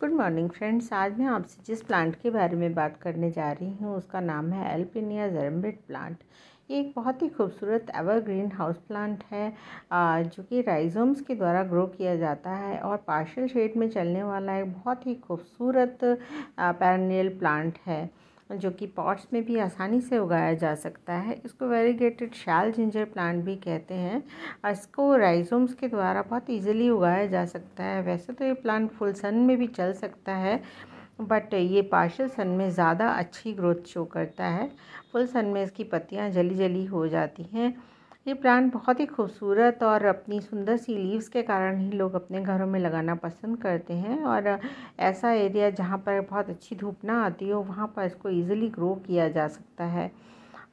good morning friends आज मैं आपसे जिस प्लांट के बारे में बात करने जा रही हूँ उसका नाम है एल्पिनिया जरम्बिट प्लांट ये एक बहुत ही खूबसूरत एवरग्रीन हाउस प्लांट है जो कि राइजोम्स के द्वारा ग्रो किया जाता है और पार्शियल शेड में चलने वाला एक बहुत ही खूबसूरत पैरनियल प्लांट है जो कि पॉट्स में भी आसानी से उगाया जा सकता है इसको वेरीगेटेड शाल जिंजर प्लांट भी कहते हैं और इसको राइजोम्स के द्वारा बहुत ईजिली उगाया जा सकता है वैसे तो ये प्लांट फुल सन में भी चल सकता है बट ये पार्शल सन में ज़्यादा अच्छी ग्रोथ शो करता है फुल सन में इसकी पत्तियाँ जली जली हो जाती हैं ये प्लांट बहुत ही खूबसूरत और अपनी सुंदर सी लीव्स के कारण ही लोग अपने घरों में लगाना पसंद करते हैं और ऐसा एरिया जहाँ पर बहुत अच्छी धूप ना आती हो वहाँ पर इसको ईज़िली ग्रो किया जा सकता है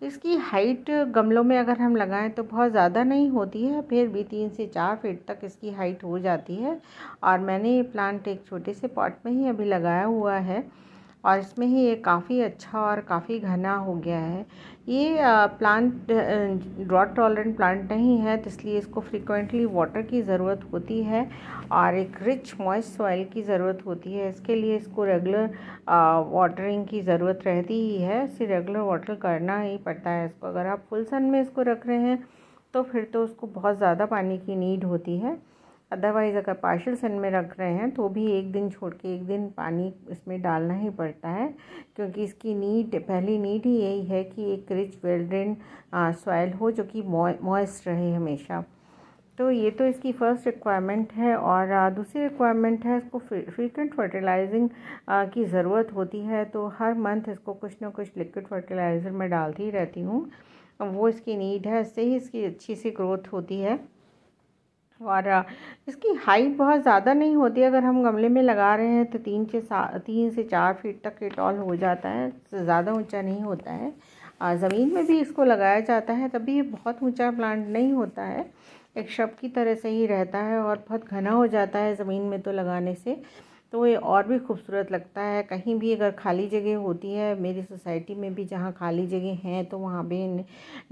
इसकी हाइट गमलों में अगर हम लगाएं तो बहुत ज़्यादा नहीं होती है फिर भी तीन से चार फीट तक इसकी हाइट हो जाती है और मैंने ये प्लांट एक छोटे से पॉट में ही अभी लगाया हुआ है और इसमें ही ये काफ़ी अच्छा और काफ़ी घना हो गया है ये प्लांट ड्रॉट टॉलरेंट प्लांट नहीं है तो इसलिए इसको फ्रिक्वेंटली वाटर की ज़रूरत होती है और एक रिच मॉइस्ट सॉइल की ज़रूरत होती है इसके लिए इसको रेगुलर वाटरिंग की ज़रूरत रहती ही है इसे रेगुलर वाटर करना ही पड़ता है इसको अगर आप फुल सन में इसको रख रहे हैं तो फिर तो उसको बहुत ज़्यादा पानी की नीड होती है अदरवाइज़ अगर पार्शल सन में रख रहे हैं तो भी एक दिन छोड़ के एक दिन पानी इसमें डालना ही पड़ता है क्योंकि इसकी नीड पहली नीड ही यही है कि एक रिच वेल ड्रेन सॉयल हो जो कि मॉइस्ट रहे हमेशा तो ये तो इसकी फ़र्स्ट रिक्वायरमेंट है और दूसरी रिक्वायरमेंट है इसको फ्रीकेंट फर्टिलाइजिंग की ज़रूरत होती है तो हर मंथ इसको कुछ ना कुछ लिक्विड फर्टिलाइज़र में डालती रहती हूँ वो इसकी नीड है इससे ही इसकी अच्छी सी ग्रोथ होती है और इसकी हाइट बहुत ज़्यादा नहीं होती अगर हम गमले में लगा रहे हैं तो तीन से तीन से चार फीट तक ये टॉल हो जाता है ज़्यादा ऊंचा नहीं होता है ज़मीन में भी इसको लगाया जाता है तभी ये बहुत ऊंचा प्लांट नहीं होता है एक शब की तरह से ही रहता है और बहुत घना हो जाता है ज़मीन में तो लगाने से तो ये और भी खूबसूरत लगता है कहीं भी अगर खाली जगह होती है मेरी सोसाइटी में भी जहाँ खाली जगह हैं तो वहाँ भी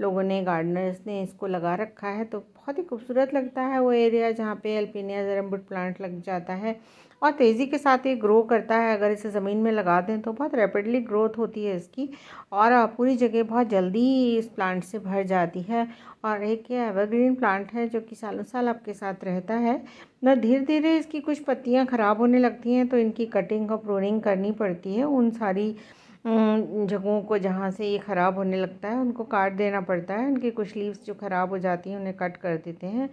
लोगों ने गार्डनर्स ने इसको लगा रखा है तो बहुत ही खूबसूरत लगता है वो एरिया जहाँ पे एल्पिनिया बुट प्लांट लग जाता है और तेज़ी के साथ ये ग्रो करता है अगर इसे ज़मीन में लगा दें तो बहुत रैपिडली ग्रोथ होती है इसकी और पूरी जगह बहुत जल्दी इस प्लांट से भर जाती है और एक ये एवरग्रीन प्लांट है जो कि सालों साल आपके साथ रहता है मैं धीरे धीरे इसकी कुछ पत्तियाँ ख़राब होने लगती लगती हैं तो इनकी कटिंग और प्रोनिंग करनी पड़ती है उन सारी जगहों को जहाँ से ये ख़राब होने लगता है उनको काट देना पड़ता है इनकी कुछ लीव्स जो ख़राब हो जाती हैं उन्हें कट कर देते हैं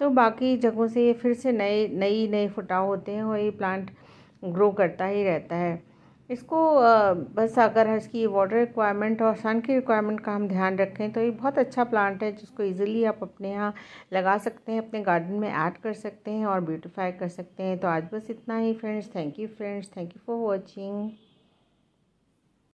तो बाकी जगहों से ये फिर से नए नई नए फुटाव होते हैं और ये प्लांट ग्रो करता ही रहता है इसको बस अगर है इसकी वाटर रिक्वायरमेंट और सन की रिक्वायरमेंट का हम ध्यान रखें तो ये बहुत अच्छा प्लांट है जिसको इजीली आप अपने यहाँ लगा सकते हैं अपने गार्डन में ऐड कर सकते हैं और ब्यूटीफाई कर सकते हैं तो आज बस इतना ही friends thank you friends thank you for watching